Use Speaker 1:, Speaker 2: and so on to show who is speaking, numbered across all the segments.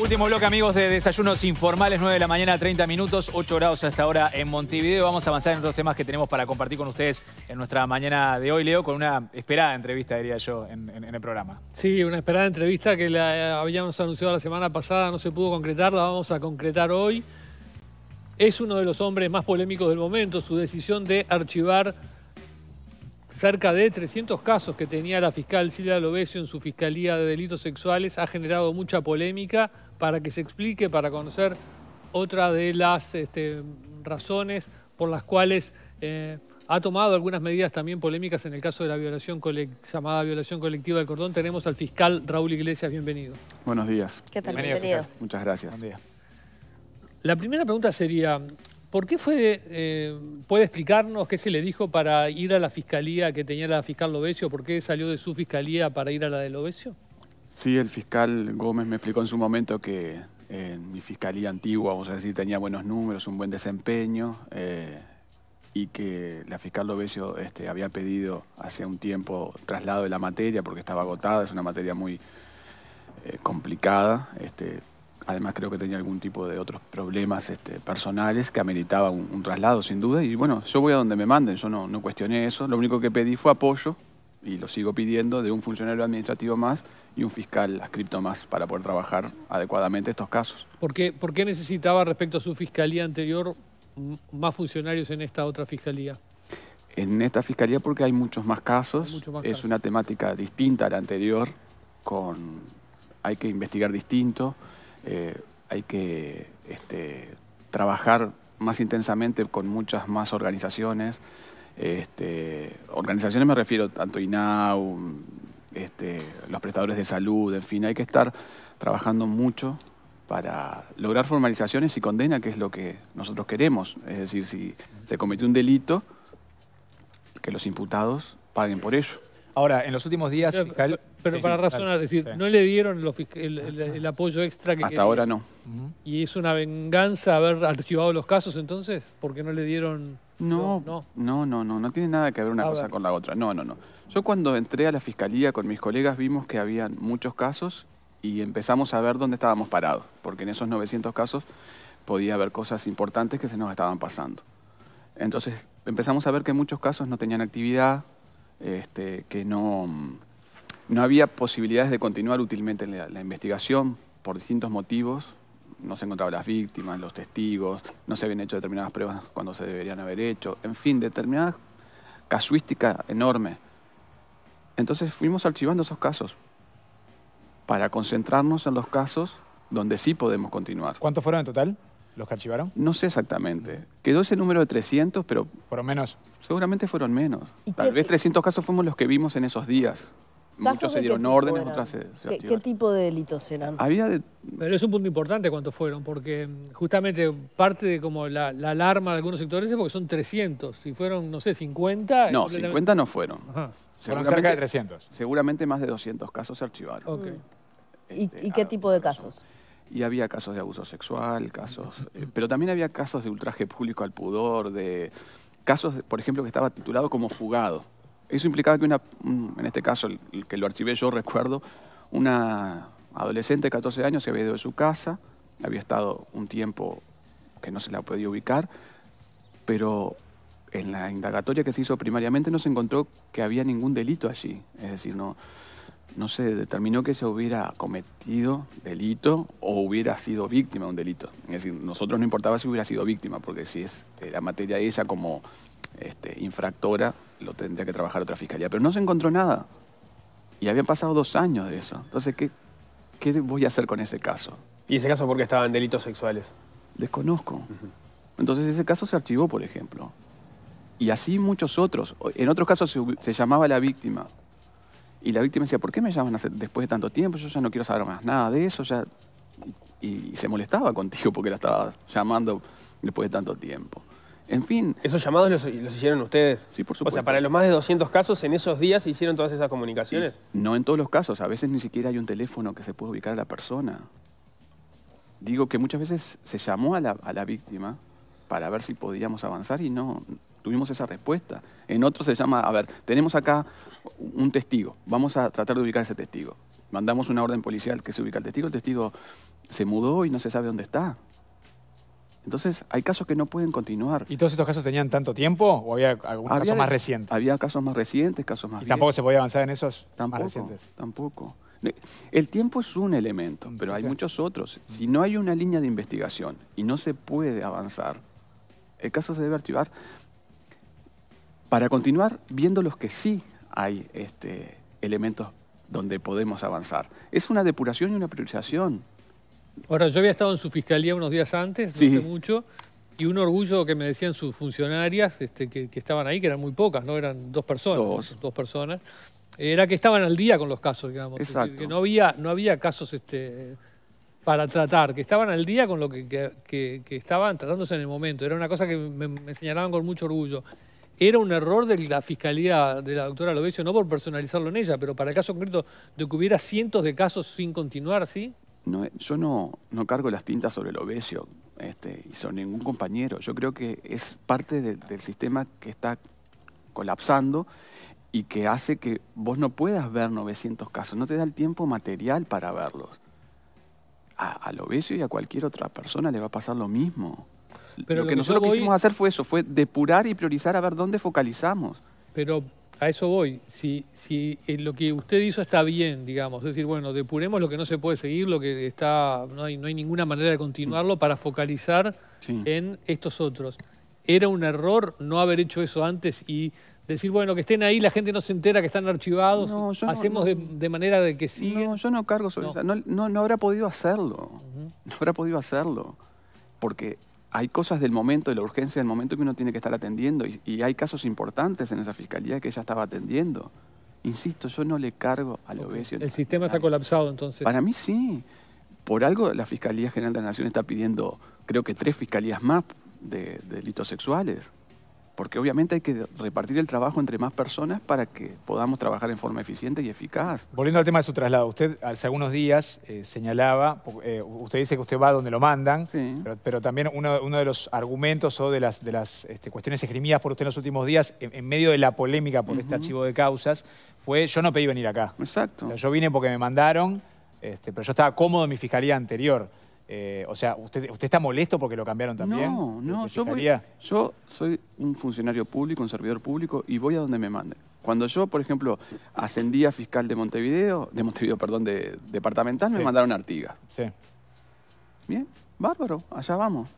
Speaker 1: Último bloque, amigos, de Desayunos Informales, 9 de la mañana, 30 minutos, 8 grados hasta ahora en Montevideo. Vamos a avanzar en otros temas que tenemos para compartir con ustedes en nuestra mañana de hoy, Leo, con una esperada entrevista, diría yo, en, en el programa.
Speaker 2: Sí, una esperada entrevista que la habíamos anunciado la semana pasada, no se pudo concretar, la vamos a concretar hoy. Es uno de los hombres más polémicos del momento, su decisión de archivar cerca de 300 casos que tenía la fiscal Silvia Lovesio en su Fiscalía de Delitos Sexuales ha generado mucha polémica para que se explique, para conocer otra de las este, razones por las cuales eh, ha tomado algunas medidas también polémicas en el caso de la violación llamada violación colectiva del cordón. Tenemos al fiscal Raúl Iglesias, bienvenido.
Speaker 3: Buenos días. ¿Qué tal? Bienvenido. Muchas gracias.
Speaker 2: La primera pregunta sería, ¿Por qué fue, eh, puede explicarnos qué se le dijo para ir a la fiscalía que tenía la fiscal Lobesio? ¿Por qué salió de su fiscalía para ir a la de Lobesio? Sí,
Speaker 3: el fiscal Gómez me explicó en su momento que en eh, mi fiscalía antigua, vamos a decir, tenía buenos números, un buen desempeño eh, y que la fiscal Lovesio este, había pedido hace un tiempo traslado de la materia porque estaba agotada, es una materia muy complicada. Este, Además creo que tenía algún tipo de otros problemas este, personales que ameritaba un, traslado sin duda. Y bueno, yo voy a donde me manden, yo no, no cuestioné eso. Lo único que pedí fue apoyo, y lo sigo pidiendo, de un funcionario administrativo más y un fiscal ascripto más para poder trabajar adecuadamente estos casos.
Speaker 2: ¿Por qué, necesitaba respecto a su fiscalía anterior más funcionarios en esta otra fiscalía?
Speaker 3: En esta fiscalía porque hay muchos más casos, es una temática distinta a la anterior, con, hay que investigar distinto. Eh, hay que este, trabajar más intensamente con muchas más organizaciones. Este, organizaciones me refiero tanto INAU, este, los prestadores de salud, en fin, hay que estar trabajando mucho para lograr formalizaciones y condena, que es lo que nosotros queremos. Es decir, si se cometió un delito, que los imputados paguen por ello.
Speaker 1: Ahora, en los últimos días... Pero, para razonar, es decir,
Speaker 2: no le dieron el, apoyo extra que... Hasta ahora no. ¿Y es una venganza haber archivado los casos entonces? porque no le dieron...? No, no,
Speaker 3: no, no, no, tiene nada que ver una ah, cosa con la otra. No, no, no. Yo cuando entré a la fiscalía con mis colegas vimos que habían muchos casos y empezamos a ver dónde estábamos parados, porque en esos 900 casos podía haber cosas importantes que se nos estaban pasando. Entonces empezamos a ver que muchos casos no tenían actividad, este, que no, no había posibilidades de continuar útilmente la, la investigación por distintos motivos. No se encontraban las víctimas, los testigos, no se habían hecho determinadas pruebas cuando se deberían haber hecho, en fin, determinada casuística enorme. Entonces fuimos archivando esos casos para concentrarnos en los casos donde sí podemos continuar. ¿Cuántos fueron en total? ¿Los archivaron? No sé exactamente. Quedó ese número de 300, pero... ¿Fueron menos? Seguramente fueron menos. Tal vez 300 casos fuimos los que vimos en esos días.
Speaker 2: Muchos se dieron
Speaker 3: órdenes, otras se,
Speaker 2: ¿Qué, tipo de delitos eran? Había Pero es un punto importante cuántos fueron, porque mm, justamente parte de como la, alarma de algunos sectores es porque son 300. Si fueron, no sé, 50... No, 50 no fueron. Fueron cerca de 300.
Speaker 3: Seguramente más de 200 casos se archivaron.
Speaker 4: ¿Y, qué este, tipo de casos?
Speaker 3: Y había casos de abuso sexual, casos... Eh, pero también había casos de ultraje público al pudor, de casos, por ejemplo, que estaba titulado como fugado. Eso implicaba que una, en este caso, el, que lo archivé yo recuerdo, una adolescente de 14 años se había ido de su casa, había estado un tiempo que no se la podía ubicar, pero en la indagatoria que se hizo primariamente no se encontró que había ningún delito allí. Es decir, no, no se determinó que se hubiera cometido delito o hubiera sido víctima de un delito. Es decir, nosotros no importaba si hubiera sido víctima, porque si es la materia ella como este, infractora, lo tendría que trabajar otra fiscalía. Pero no se encontró nada. Y habían pasado dos años de eso. Entonces, ¿qué, voy a hacer con ese caso? ¿Y ese
Speaker 5: caso por qué estaba en delitos sexuales?
Speaker 3: Desconozco. Entonces ese caso se archivó, por ejemplo. Y así muchos otros. En otros casos se, llamaba la víctima y la víctima decía, ¿por qué me llaman después de tanto tiempo? Yo ya no quiero saber más nada de eso. Ya... Y, se molestaba contigo porque la estaba llamando después de tanto tiempo.
Speaker 5: En fin. ¿Esos llamados los, hicieron ustedes? Sí, por supuesto. O sea, para los más de 200 casos, ¿en esos días se hicieron todas esas comunicaciones?
Speaker 3: no en todos los casos. A veces ni siquiera hay un teléfono que se pueda ubicar a la persona. Digo que muchas veces se llamó a la, a la víctima para ver si podíamos avanzar y no, tuvimos esa respuesta. En otro se llama, a ver, tenemos acá un testigo, vamos a tratar de ubicar ese testigo. Mandamos una orden policial que se ubica el testigo, el testigo se mudó y no se sabe dónde está. Entonces, hay casos que no pueden continuar.
Speaker 1: ¿Y todos estos casos tenían tanto tiempo o había algún caso más reciente?
Speaker 3: Había casos más recientes, casos más ¿Y tampoco
Speaker 1: se podía avanzar en esos tampoco, más recientes?
Speaker 3: Tampoco. El tiempo es un elemento, mm, pero hay muchos otros. Mm. Si no hay una línea de investigación y no se puede avanzar, el caso se debe archivar para continuar viendo los que sí hay este, elementos donde podemos avanzar. Es una depuración y una priorización.
Speaker 2: Ahora, yo había estado en su fiscalía unos días antes, no hace mucho, y un orgullo que me decían sus funcionarias este, que, estaban ahí, que eran muy pocas, no eran dos personas, dos, personas, era que estaban al día con los casos, digamos. que no había, no había casos este, para tratar, que estaban al día con lo que, estaban tratándose en el momento. Era una cosa que me, me señalaban con mucho orgullo era un error de la fiscalía de la doctora Lovesio, no por personalizarlo en ella, pero para el caso concreto de que hubiera cientos de casos sin continuar, ¿sí?
Speaker 3: No, eh, yo no, no cargo las tintas sobre Lovesio este, y sobre ningún compañero. Yo creo que es parte del sistema que está colapsando y que hace que vos no puedas ver 900 casos, no te da el tiempo material para verlos. A, a y a cualquier otra persona le va a pasar lo mismo.
Speaker 2: Pero lo, que, nosotros quisimos hacer
Speaker 3: fue eso, fue depurar y priorizar a ver dónde focalizamos.
Speaker 2: Pero a eso voy. Si, si eh, lo que usted hizo está bien, digamos, es decir, bueno, depuremos lo que no se puede seguir, lo que está, no hay, ninguna manera de continuarlo para focalizar en estos otros. Era un error no haber hecho eso antes y decir, bueno, que estén ahí, la gente no se entera que están archivados, hacemos de, manera de que sí. No, yo no cargo sobre eso. No, no, habrá podido hacerlo. No habrá podido hacerlo. Porque hay
Speaker 3: cosas del momento, de la urgencia del momento que uno tiene que estar atendiendo y, hay casos importantes en esa fiscalía que ella estaba atendiendo. Insisto, yo no le cargo a la El
Speaker 2: sistema está colapsado entonces.
Speaker 3: Para mí sí. Por algo la Fiscalía General de la Nación está pidiendo, creo que tres fiscalías más de delitos sexuales porque obviamente hay que repartir el trabajo entre más personas para que podamos trabajar en forma eficiente y eficaz.
Speaker 1: Volviendo al tema de su traslado, usted hace algunos días eh, señalaba, eh, usted dice que usted va donde lo mandan, pero, también uno, de los argumentos o de las, este, cuestiones esgrimidas por usted en los últimos días, en, medio de la polémica por este archivo de causas, fue yo no pedí venir acá. Exacto. yo vine porque me mandaron, este, pero yo estaba cómodo en mi fiscalía anterior. Eh, o sea, usted, está molesto porque lo cambiaron también?
Speaker 3: No, no, yo, yo soy un funcionario público, un servidor público y voy a donde me manden. Cuando yo, por ejemplo, ascendí a fiscal de Montevideo, de Montevideo, perdón, de departamental, me mandaron a Artigas. Sí. Bien, bárbaro, allá vamos.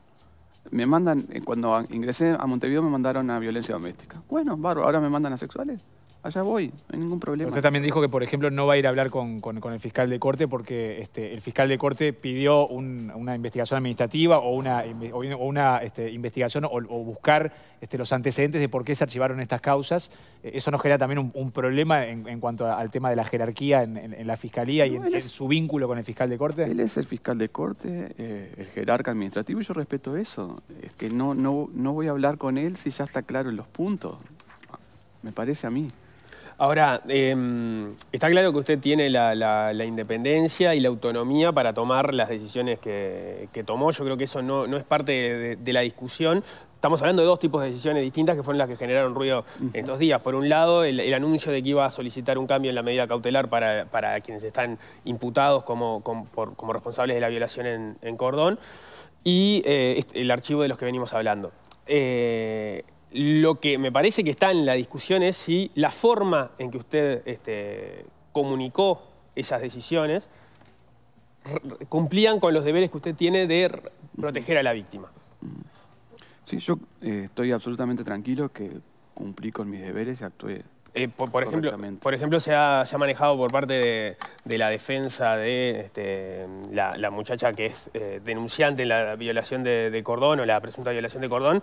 Speaker 3: Me mandan, eh, cuando ingresé a Montevideo me mandaron a violencia doméstica. Bueno, bárbaro, ahora me mandan a sexuales allá voy, no hay ningún problema. Usted también dijo
Speaker 1: que, por ejemplo, no va a ir a hablar con, el fiscal de corte porque este, el fiscal de corte pidió una investigación administrativa o una, una este, investigación o, buscar este, los antecedentes de por qué se archivaron estas causas. Eh, eso nos genera también un, problema en, cuanto al tema de la jerarquía en, la fiscalía y en,
Speaker 3: su vínculo con el fiscal de corte. Él es el fiscal de corte, eh, el jerarca administrativo, y yo respeto eso. Es que no, no, no voy a hablar con él si ya está claro en los puntos. Me parece a mí.
Speaker 5: Ahora, em, está claro que usted tiene la, independencia y la autonomía para tomar las decisiones que, tomó. Yo creo que eso no, es parte de, la discusión. Estamos hablando de dos tipos de decisiones distintas que fueron las que generaron ruido estos días. Por un lado, el, anuncio de que iba a solicitar un cambio en la medida cautelar para, quienes están imputados como, responsables de la violación en, Cordón y eh, este, el archivo de los que venimos hablando. Eh, lo que me parece que está en la discusión es si la forma en que usted este, comunicó esas decisiones
Speaker 3: cumplían con los deberes que usted tiene de proteger a la víctima. Sí, yo eh, estoy absolutamente tranquilo que cumplí con mis deberes y actué
Speaker 5: eh, por, ejemplo, por ejemplo se, ha, manejado por parte de, la defensa de este, la, muchacha que es eh, denunciante en la violación de, cordón o la presunta violación de cordón,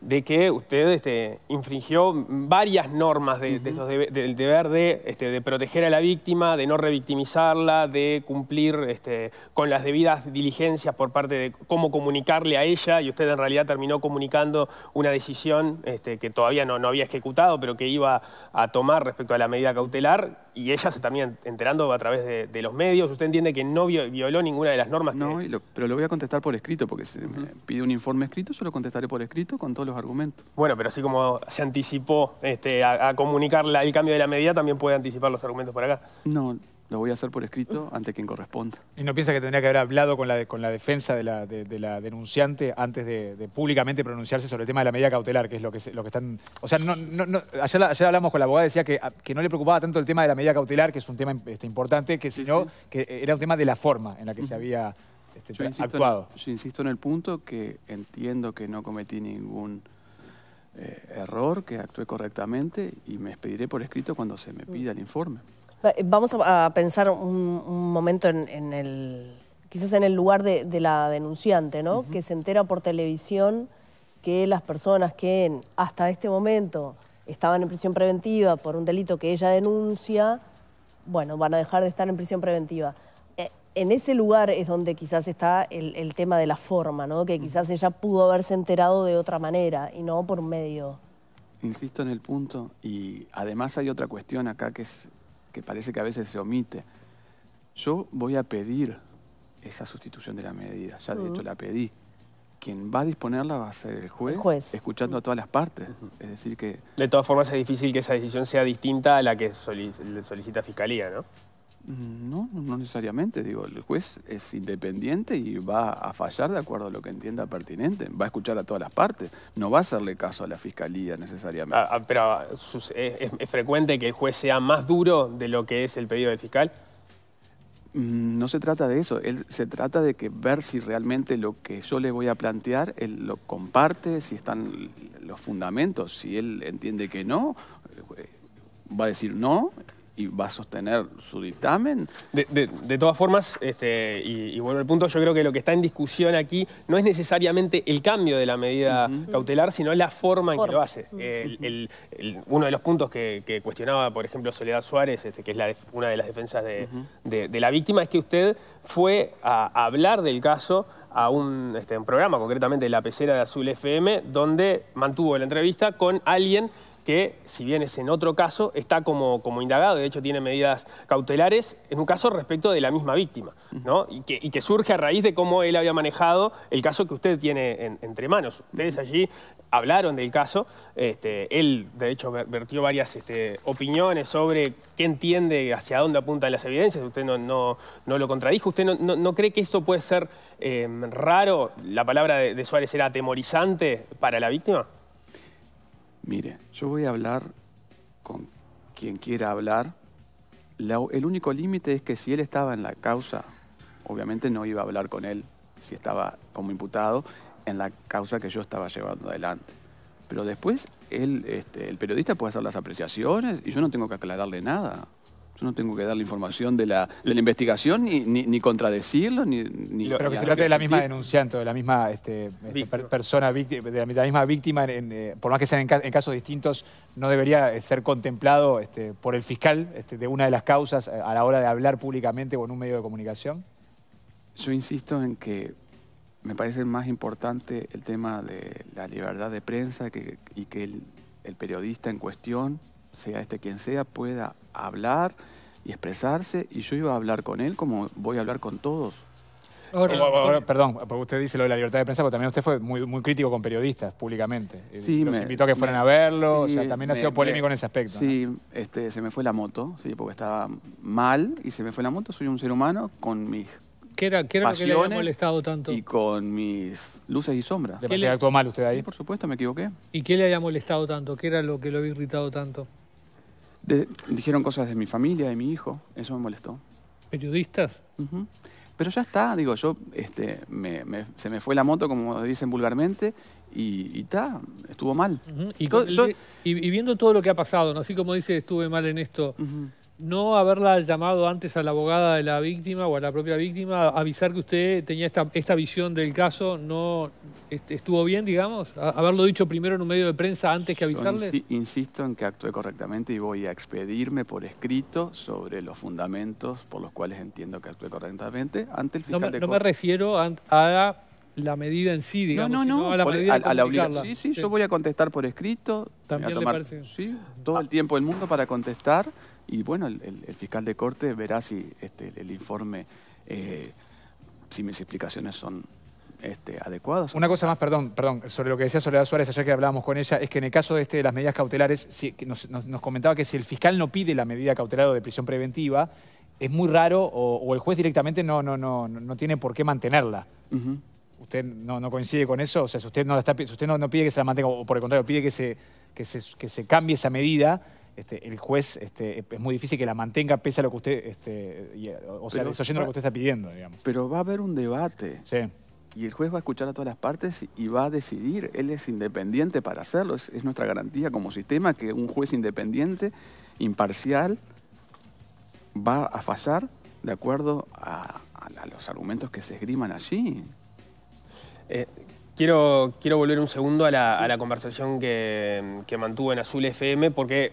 Speaker 5: de que usted este, infringió varias normas del deber este, de, proteger a la víctima, de no revictimizarla, de cumplir este, con las debidas diligencias por parte de cómo comunicarle a ella y usted en realidad terminó comunicando una decisión que todavía no, no había ejecutado, pero que iba a tomar respecto a la medida cautelar y ella se también enterando a través de, los medios. ¿Usted entiende que no violó ninguna de las normas? No, pero lo voy a contestar por escrito, porque si me
Speaker 3: pide un informe escrito,
Speaker 5: yo lo contestaré por escrito con todos los argumentos. Bueno, pero así como se anticipó este, a, comunicar el cambio de la medida, también puede anticipar los argumentos por acá.
Speaker 3: No, lo voy a hacer por escrito ante quien corresponda.
Speaker 1: ¿Y no piensa que tendría que haber hablado con la, con la defensa de la, de, la denunciante antes de, públicamente pronunciarse sobre el tema de la medida cautelar, que es lo que, lo que están... O sea, no, ayer, hablamos con la abogada, decía que, no le preocupaba tanto el tema de la medida cautelar, que es un tema este, importante, que sino que era un tema de la forma en la que se había
Speaker 3: este, actuado. yo insisto en el punto que entiendo que no cometí ningún... Eh, error, que actué correctamente y me despediré por escrito cuando se me pida el informe.
Speaker 4: Eh, vamos a pensar un, momento en, el, quizás en el lugar de, la denunciante, ¿no? Que se entera por televisión que las personas que hasta este momento estaban en prisión preventiva por un delito que ella denuncia, bueno, van a dejar de estar en prisión preventiva. Eh, en ese lugar es donde quizás está el, el tema de la forma, ¿no? Que mm. quizás ella pudo haberse enterado de otra manera y no por medio.
Speaker 3: Insisto en el punto y además hay otra cuestión acá que es que parece que a veces se omite. Yo voy a pedir esa sustitución de la medida, ya de hecho la pedí. Quien va a disponerla va a ser el juez, escuchando a todas las partes. Es decir que... De todas formas es difícil que esa decisión sea distinta a la que solicita Fiscalía, ¿no? No, no necesariamente. Digo, el juez es independiente y va a fallar de acuerdo a lo que entienda pertinente. Va a escuchar a todas las partes. No va a hacerle caso a la fiscalía necesariamente.
Speaker 5: Ah, ah, pero ah, eh, ¿es, frecuente que el juez sea más duro de lo que es el pedido del fiscal.
Speaker 3: Mm, no se trata de eso, Él, se trata de que ver si realmente lo que yo le voy a plantear, él lo comparte, si están los fundamentos, si él entiende que no, eh, va a decir no, y va a sostener su dictamen. De, todas formas,
Speaker 5: este, y, bueno el al punto, yo creo que lo que está en discusión aquí no es necesariamente el cambio de la medida cautelar, sino la forma en que lo hace. uno de los puntos que, cuestionaba, por ejemplo, Soledad Suárez, este, que es una de las defensas de, la víctima, es que usted fue a, hablar del caso a un, este, un programa, concretamente La Pecera de Azul FM, donde mantuvo la entrevista con alguien que, si bien es en otro caso, está como, como indagado, de hecho tiene medidas cautelares, en un caso respecto de la misma víctima, ¿no? Y que, surge a raíz de cómo él había manejado el caso que usted tiene entre manos. Ustedes allí hablaron del caso, este, él de hecho vertió varias este, opiniones sobre qué entiende, hacia dónde apuntan las evidencias, usted no, no, lo contradijo, usted no, cree que esto puede ser em, raro, la palabra de, de Suárez era atemorizante
Speaker 3: para la víctima. Mire, yo voy a hablar con quien quiera hablar. el único límite es que si él estaba en la causa, obviamente no iba a hablar con él si estaba como imputado en la causa que yo estaba llevando adelante. Pero después él, este, el periodista puede hacer las apreciaciones y yo no tengo que aclararle nada. Yo pues no tengo que dar la información de la, de la investigación, ni, ni, ni contradecirlo, ni, ni... Pero que se trate de la misma
Speaker 1: denunciante, de la misma este, este, persona, víctima, de la misma víctima, eh, por más que sean en, casos distintos, no debería eh, ser contemplado este, por el fiscal este, de una de las causas eh, a la hora de hablar públicamente con un medio de comunicación.
Speaker 3: Yo insisto en que me parece más importante el tema de la libertad de prensa que, y que el periodista en cuestión sea este quien sea, pueda hablar y expresarse y yo iba a hablar con él como voy a hablar con todos.
Speaker 1: Ahora, perdón, porque usted dice lo de la libertad de prensa, pero también usted fue muy, crítico con periodistas públicamente. Eh, sí, Los me, invitó a que fueran a verlo, o sea, también ha sido polémico en
Speaker 3: ese aspecto. Sí, este, se me fue la moto, sí, porque estaba mal y se me fue la moto. Soy un ser humano con mis
Speaker 2: ¿Qué era, qué era lo que le había molestado tanto? Y con mis luces y sombras.
Speaker 3: ¿Le parecía que actuó mal usted ahí? por supuesto, me equivoqué.
Speaker 2: ¿Y qué le había molestado tanto? ¿Qué era lo que lo había irritado tanto?
Speaker 3: dijeron cosas de mi familia, de mi hijo, eso me molestó.
Speaker 2: ¿Periodistas?
Speaker 3: Pero ya está, digo, yo, este, se me fue la moto, como dicen vulgarmente, y está, estuvo mal.
Speaker 2: y, viendo todo lo que ha pasado, ¿no? así como dice, estuve mal en esto no haberla llamado antes a la abogada de la víctima o a la propia víctima, avisar que usted tenía esta, esta visión del caso, no este, estuvo bien, digamos, haberlo dicho primero en un medio de prensa antes que avisarle.
Speaker 3: insisto en que actué correctamente y voy a expedirme por escrito sobre los fundamentos por los cuales entiendo que actué correctamente
Speaker 2: ante el fiscal no me, No refiero a, la medida en sí, digamos. No, A la, medida Sí, sí, yo
Speaker 3: voy a contestar por escrito. También a tomar, parece. Sí, todo el tiempo del mundo para contestar. Y bueno, el, fiscal de corte verá si este, el informe, eh, si mis explicaciones son este,
Speaker 1: Una cosa más, perdón, perdón, sobre lo que decía Soledad Suárez ayer que hablábamos con ella, es que en el caso de, este, las medidas cautelares, nos, comentaba que si el fiscal no pide la medida cautelar o de prisión preventiva, es muy raro o, el juez directamente no, no, no, no tiene por qué mantenerla. ¿Usted no, coincide con eso? O sea, si usted no, la está, usted no, no, pide que se la mantenga, o por el contrario, pide que se, que se, que se cambie esa medida, este, el juez este, es muy difícil que la mantenga pese a lo que usted, este, que usted está pidiendo,
Speaker 3: digamos. Pero va a haber un debate. Y el juez va a escuchar a todas las partes y va a decidir. Él es independiente para hacerlo. Es, nuestra garantía como sistema que un juez independiente, imparcial, va a fallar de acuerdo a, los argumentos que se esgriman allí. Eh, quiero, quiero volver
Speaker 5: un segundo a la, conversación que, que mantuvo en Azul FM porque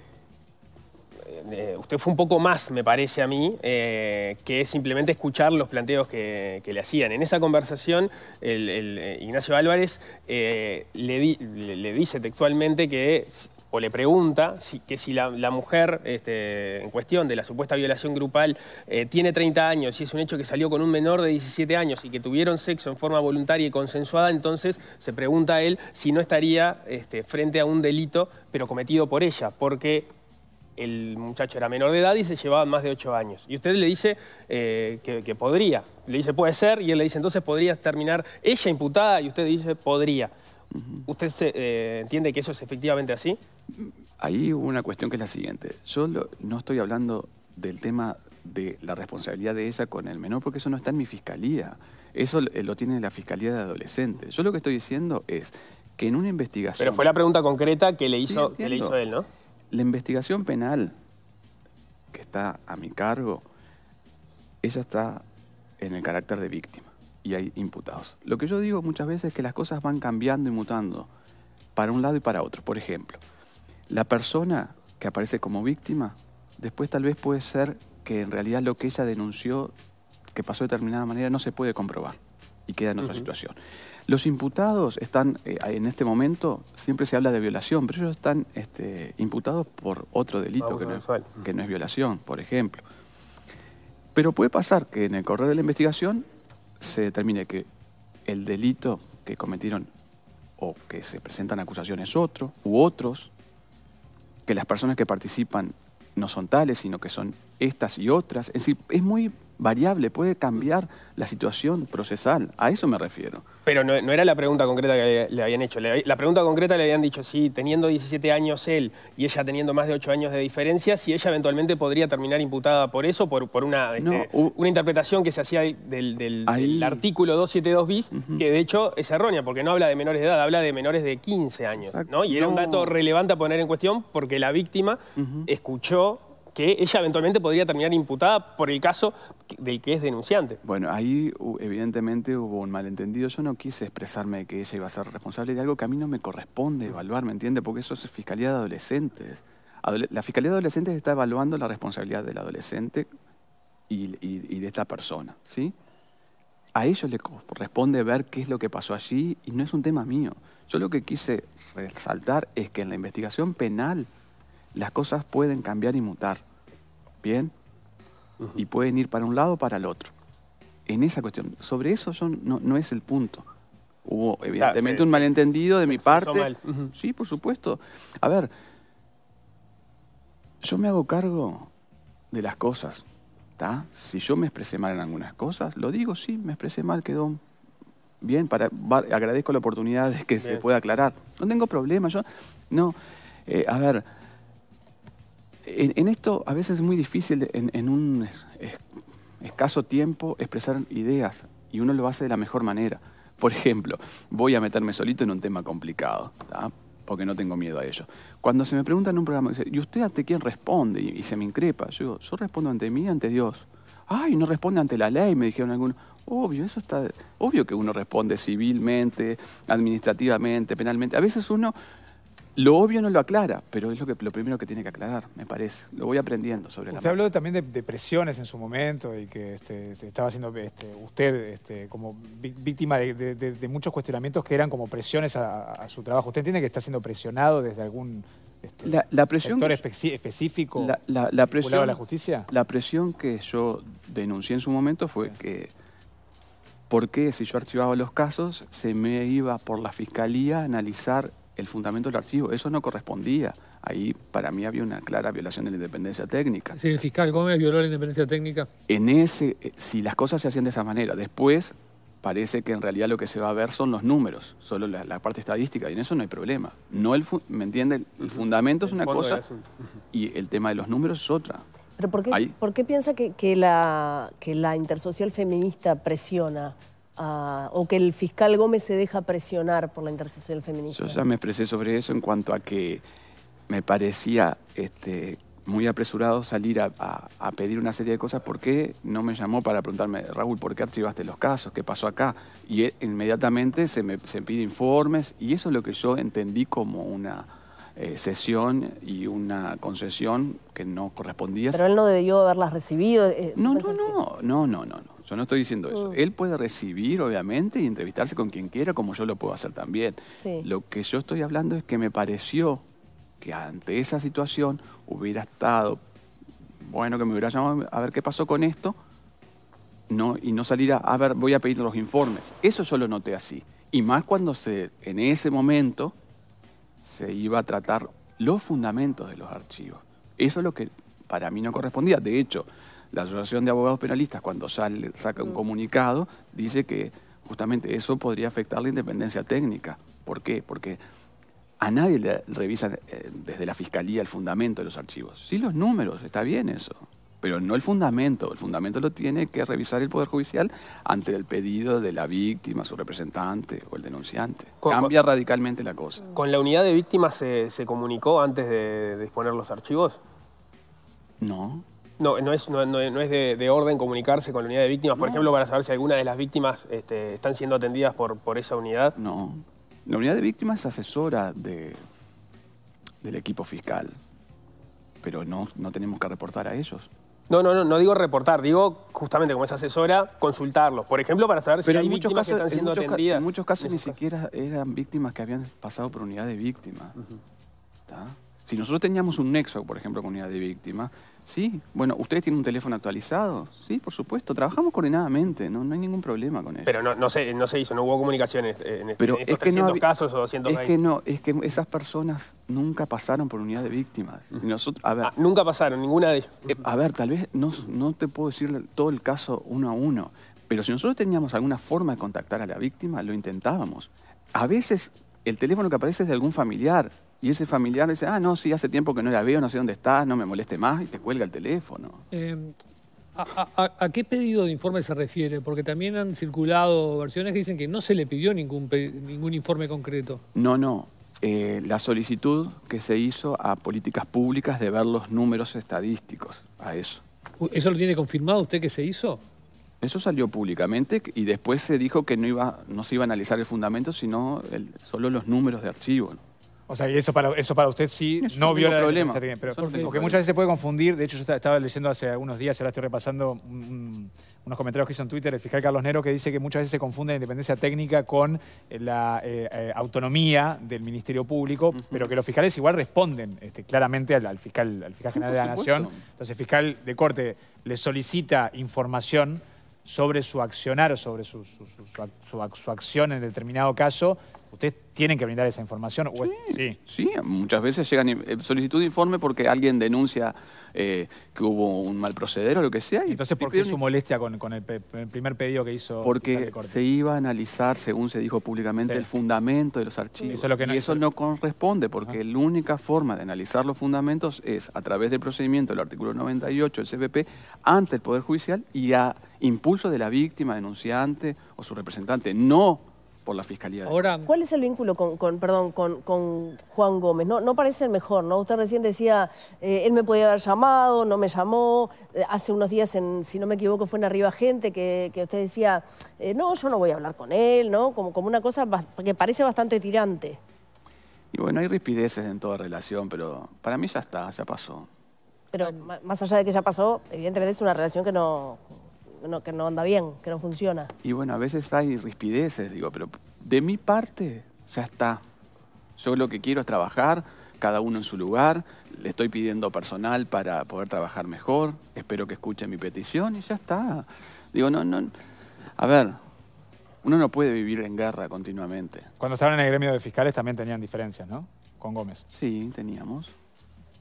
Speaker 5: eh, usted fue un poco más, me parece a mí, eh, que simplemente escuchar los planteos que, le hacían. En esa conversación, el, eh, Ignacio Álvarez le, dice textualmente que o le pregunta que si la, mujer este, en cuestión de la supuesta violación grupal tiene 30 años y es un hecho que salió con un menor de 17 años y que tuvieron sexo en forma voluntaria y consensuada, entonces se pregunta a él si no estaría este, frente a un delito pero cometido por ella, porque el muchacho era menor de edad y se llevaba más de ocho años. Y usted le dice eh, que, podría. Le dice, puede ser, y él le dice, entonces podría terminar ella imputada, y usted dice, podría. ¿Usted se, eh, entiende que eso es efectivamente así?
Speaker 3: Ahí hubo una cuestión que es la siguiente. Yo no estoy hablando del tema de la responsabilidad de ella con el menor, porque eso no está en mi fiscalía. Eso eh, lo tiene la fiscalía de adolescentes. Yo lo que estoy diciendo es que en una investigación... Pero fue la
Speaker 5: pregunta concreta que le hizo, que le hizo él, ¿no?
Speaker 3: La investigación penal que está a mi cargo, ella está en el carácter de víctima y hay imputados. Lo que yo digo muchas veces es que las cosas van cambiando y mutando para un lado y para otro. Por ejemplo, la persona que aparece como víctima, después tal vez puede ser que en realidad lo que ella denunció que pasó de determinada manera no se puede comprobar y queda en otra situación. Los imputados están, eh, en este momento, siempre se habla de violación, pero ellos están este, imputados por otro delito que no, es, violación, por ejemplo. Pero puede pasar que en el correo de la investigación se determine que el delito que cometieron o que se presentan acusaciones otro u otros, que las personas que participan no son tales, sino que son estas y otras. es muy variable, puede cambiar la situación procesal. A eso me refiero.
Speaker 5: Pero no, era la pregunta concreta que le habían hecho. la pregunta concreta le habían dicho, si teniendo 17 años él y ella teniendo más de 8 años de diferencia, si ella eventualmente podría terminar imputada por eso, por, por una, este, una interpretación que se hacía del, del, artículo 272 bis, que de hecho es errónea, porque no habla de menores de edad, habla de menores de 15 años. ¿no? Y era un dato relevante a poner en cuestión porque la víctima escuchó que ella eventualmente podría terminar imputada por el caso del que es denunciante. Bueno,
Speaker 3: ahí uh, evidentemente hubo un malentendido. Yo no quise expresarme que ella iba a ser responsable de algo que a mí no me corresponde evaluar, ¿me entiende? Porque eso es Fiscalía de Adolescentes. La Fiscalía de Adolescentes está evaluando la responsabilidad del adolescente y, de esta persona, ¿sí? a ellos les corresponde ver qué es lo que pasó allí y no es un tema mío. Yo lo que quise resaltar es que en la investigación penal las cosas pueden cambiar y mutar. ¿Bien? Y pueden ir para un lado o para el otro. En esa cuestión. Sobre eso yo no, es el punto. Hubo ah, evidentemente un malentendido de mi parte. Sí, por supuesto. A ver, yo me hago cargo de las cosas. ¿está? Si yo me expresé mal en algunas cosas, lo digo, sí, me expresé mal, quedó bien. Para, agradezco la oportunidad de que se pueda aclarar. No tengo problema, yo. No. Eh, a ver en, esto a veces es muy difícil en, un escaso tiempo expresar ideas y uno lo hace de la mejor manera. Por ejemplo, voy a meterme solito en un tema complicado, porque no tengo miedo a ello. Cuando se me pregunta en un programa, ¿y usted ante quién responde? Y, se me increpa. Yo digo, yo respondo ante mí, ante Dios. Ay, no responde ante la ley, me dijeron algunos. Obvio, eso está. Obvio que uno responde civilmente, administrativamente, penalmente. A veces uno lo obvio no lo aclara, pero es lo, que, lo primero que tiene que aclarar, me parece. Lo voy aprendiendo sobre la la Usted habló
Speaker 1: también de, presiones en su momento y que este, estaba siendo este, usted este, como víctima de, muchos cuestionamientos que eran como presiones a, su trabajo. ¿Usted entiende que está siendo presionado desde algún este, la, presión sector
Speaker 3: específico la, la presión, la justicia? La presión que yo denuncié en su momento fue que ¿por qué si yo archivaba los casos se me iba por la fiscalía a analizar el fundamento del archivo. Eso no correspondía. Ahí para mí había una clara violación de la independencia técnica.
Speaker 2: Si el fiscal Gómez violó la independencia técnica.
Speaker 3: En ese, eh, si las cosas se hacían de esa manera, después parece que en realidad lo que se va a ver son los números, solo la, parte estadística, y en eso no hay problema. No el ¿Me entienden? El fundamento es una cosa y el tema de los números es otra. ¿Pero por qué,
Speaker 4: ¿por qué piensa que, la, que la intersocial feminista presiona? Ah, o que el fiscal Gómez se deja presionar por la intercesión del feminismo. Yo ya me
Speaker 3: expresé sobre eso en cuanto a que me parecía este, muy apresurado salir a, pedir una serie de cosas. porque no me llamó para preguntarme, Raúl, por qué archivaste los casos? ¿Qué pasó acá? Y eh, inmediatamente se me se pide informes y eso es lo que yo entendí como una eh, sesión y una concesión que no correspondía. Pero
Speaker 4: él no debió haberlas recibido. Eh, no, no,
Speaker 3: no, no, no, no, no. Yo no estoy diciendo eso. Mm. Él puede recibir, obviamente, y entrevistarse con quien quiera, como yo lo puedo hacer también. Lo que yo estoy hablando es que me pareció que ante esa situación hubiera estado bueno que me hubiera llamado a ver qué pasó con esto no, y no salir a, a ver, voy a pedir los informes. Eso yo lo noté así. Y más cuando se, en ese momento se iba a tratar los fundamentos de los archivos. Eso es lo que para mí no correspondía. De hecho, la Asociación de Abogados Penalistas, cuando sale, saca un mm. comunicado, dice que justamente eso podría afectar la independencia técnica. ¿Por qué? Porque a nadie le revisan eh, desde la fiscalía el fundamento de los archivos. Sí, los números, está bien eso. Pero no el fundamento. El fundamento lo tiene que revisar el Poder Judicial ante el pedido de la víctima, su representante o el denunciante. Cambia radicalmente la cosa. Mm.
Speaker 5: ¿Con la unidad de víctimas se, se comunicó antes de disponer los archivos? No. No, no es, no, es de, orden comunicarse con la unidad de víctimas, por ejemplo, para saber si alguna de las víctimas este, están siendo atendidas por, por esa unidad. No.
Speaker 3: La unidad de víctimas es asesora de, del equipo fiscal, pero no, no tenemos que reportar a ellos.
Speaker 5: No, no, no, no digo reportar, digo justamente como es asesora, consultarlos. Por ejemplo, para saber si hay muchos víctimas que están siendo atendidas.
Speaker 3: En muchos casos ni siquiera eran víctimas que habían pasado por unidad de víctimas. ¿Está? Si nosotros teníamos un nexo, por ejemplo, con unidad de víctimas, sí, bueno, ¿ustedes tienen un teléfono actualizado? Sí, por supuesto, trabajamos coordinadamente, no, no hay ningún problema con eso.
Speaker 5: Pero no, no, se, no se hizo, no hubo comunicaciones eh, en, este, Pero estos es que no casos o Es que
Speaker 3: no, es que esas personas nunca pasaron por unidad de víctimas. Nosotros, ah, nunca pasaron, ninguna de ellas. Eh, a ver, tal vez no, no te puedo decir todo el caso uno a uno, pero si nosotros teníamos alguna forma de contactar a la víctima, lo intentábamos. A veces el teléfono que aparece es de algún familiar, y ese familiar dice, ah, no, sí, hace tiempo que no la veo, no sé dónde estás, no me moleste más, y te cuelga el teléfono.
Speaker 2: Em, ¿a, qué pedido de informe se refiere? Porque también han circulado versiones que dicen que no se le pidió ningún, ningún informe concreto.
Speaker 3: No, no. Eh, la solicitud que se hizo a políticas públicas de ver los números estadísticos, a eso.
Speaker 2: ¿Eso lo tiene confirmado usted que se hizo?
Speaker 3: Eso salió públicamente y después se dijo que no, iba, no se iba a analizar el fundamento, sino solo los números de archivo.
Speaker 1: O sea, y eso para, eso para usted sí no viola problema. porque, muchas veces se puede confundir. De hecho, yo estaba leyendo hace algunos días, ahora estoy repasando unos comentarios que hizo en Twitter el fiscal Carlos Nero, que dice que muchas veces se confunde la independencia técnica con eh, la eh, eh, autonomía del Ministerio Público, pero que los fiscales igual responden este, claramente al, fiscal, al fiscal ah, general de la Nación. Entonces, el fiscal de corte le solicita información sobre su accionar, o sobre su, acción en determinado caso, Ustedes tienen que brindar esa información. O
Speaker 3: sí, muchas veces llegan eh, solicitud de informe porque alguien denuncia eh, que hubo un mal proceder o lo que sea.
Speaker 1: Entonces, ¿por qué su molestia con, el, primer pedido que hizo? Porque se
Speaker 3: iba a analizar, según se dijo públicamente, el fundamento de los archivos. y eso no corresponde porque la única forma de analizar los fundamentos es a través del procedimiento del artículo 98 del CPP ante el Poder Judicial y a impulso de la víctima, denunciante o su representante, no por la Fiscalía. Ahora,
Speaker 4: ¿Cuál es el vínculo con, perdón, con, Juan Gómez? No, parece el mejor, ¿no? Usted recién decía, eh, él me podía haber llamado, no me llamó. Eh, hace unos días, si no me equivoco, fue en Arriba Gente que, usted decía, eh, no, yo no voy a hablar con él, ¿no? Como, como una cosa que parece bastante tirante.
Speaker 3: Y bueno, hay rispideces en toda relación, pero para mí ya está, ya pasó.
Speaker 4: Pero más allá de que ya pasó, evidentemente es una relación que no, que no anda bien, que no funciona.
Speaker 3: Y bueno, a veces hay rispideces, digo, pero de mi parte ya está. Yo lo que quiero es trabajar, cada uno en su lugar, le estoy pidiendo personal para poder trabajar mejor, espero que escuche mi petición y ya está. Digo, no, no, a ver, uno no puede vivir en guerra continuamente.
Speaker 1: Cuando estaban en el gremio de fiscales también tenían diferencias, ¿no? Con Gómez. Sí, teníamos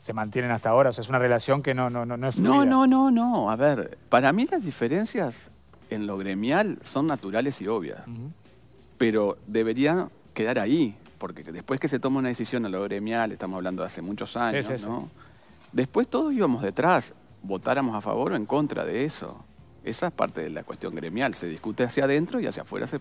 Speaker 1: se mantienen hasta ahora? O sea, es una relación que
Speaker 3: no, no, no, no es No, no, no, no. A ver, para mí las diferencias en lo gremial son naturales y obvias. Pero debería quedar ahí, porque después que se toma una decisión en lo gremial, estamos hablando de hace muchos años, ¿no? Después todos íbamos detrás, votáramos a favor o en contra de eso. Esa es parte de la cuestión gremial. Se discute hacia adentro y hacia afuera se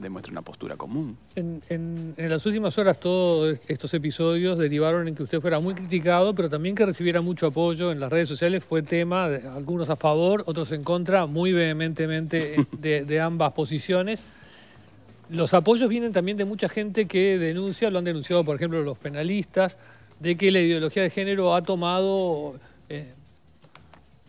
Speaker 3: Demuestra una postura común.
Speaker 2: En, las últimas horas todos estos episodios derivaron en que usted fuera muy criticado, pero también que recibiera mucho apoyo en las redes sociales. Fue tema de algunos a favor, otros en contra, muy vehementemente de, ambas posiciones. Los apoyos vienen también de mucha gente que denuncia, lo han denunciado por ejemplo los penalistas, de que la ideología de género ha tomado... Eh,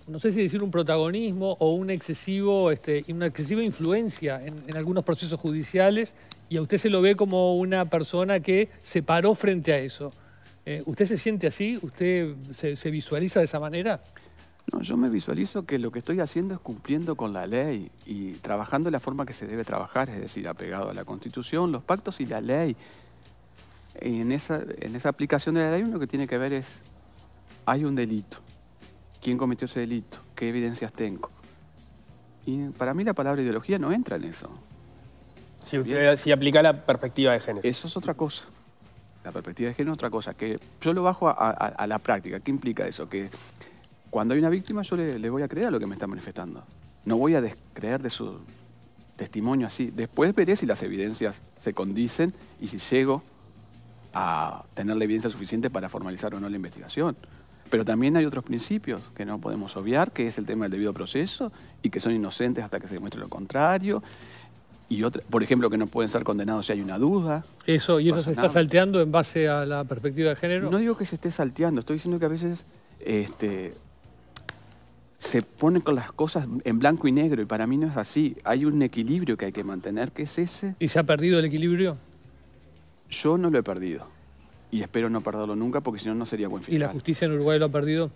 Speaker 2: no sé si decir un protagonismo o un excesivo, este, una excesiva influencia en, algunos procesos judiciales y a usted se lo ve como una persona que se paró frente a eso. Eh, ¿Usted se siente así? ¿Usted se, visualiza de esa manera?
Speaker 3: No, yo me visualizo que lo que estoy haciendo es cumpliendo con la ley y trabajando de la forma que se debe trabajar, es decir, apegado a la Constitución, los pactos y la ley. En esa, en esa aplicación de la ley lo que tiene que ver es, hay un delito quién cometió ese delito, qué evidencias tengo. Y para mí la palabra ideología no entra en eso. Si, usted, aplica la perspectiva de género. Eso es otra cosa. La perspectiva de género es otra cosa. Que yo lo bajo a, la práctica. ¿Qué implica eso? Que cuando hay una víctima yo le, le, voy a creer a lo que me está manifestando. No voy a descreer de su testimonio así. Después veré si las evidencias se condicen y si llego a tener la evidencia suficiente para formalizar o no la investigación. Pero también hay otros principios que no podemos obviar, que es el tema del debido proceso y que son inocentes hasta que se demuestre lo contrario. Y otra, por ejemplo, que no pueden ser condenados si hay una duda.
Speaker 2: Eso, ¿y eso se está salteando en base a la perspectiva de género? No digo que se esté salteando, estoy diciendo que a veces
Speaker 3: este, se ponen con las cosas en blanco y negro y para mí no es así. Hay un equilibrio que hay que mantener, que es ese. ¿Y se ha perdido el equilibrio? Yo no lo he perdido y espero no perderlo nunca porque si no, no sería buen fiscal. ¿Y la
Speaker 2: justicia en Uruguay lo ha perdido?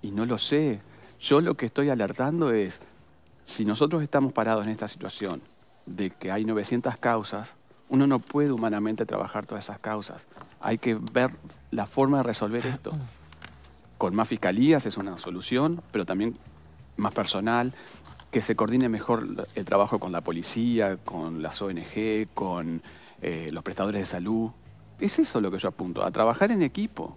Speaker 3: Y no lo sé. Yo lo que estoy alertando es, si nosotros estamos parados en esta situación de que hay 900 causas, uno no puede humanamente trabajar todas esas causas. Hay que ver la forma de resolver esto. Con más fiscalías es una solución, pero también más personal, que se coordine mejor el trabajo con la policía, con las ONG, con eh, los prestadores de salud, es eso lo que yo apunto, a trabajar en equipo.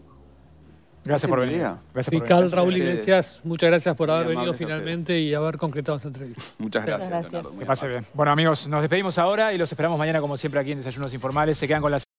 Speaker 3: Gracias por venir. Gracias Fiscal Raúl Iglesias,
Speaker 2: muchas gracias por haber venido finalmente y haber concretado esta entrevista. Muchas gracias. gracias. que pase bien.
Speaker 1: Bueno amigos, nos despedimos ahora y los esperamos mañana como siempre aquí en Desayunos Informales. Se quedan con las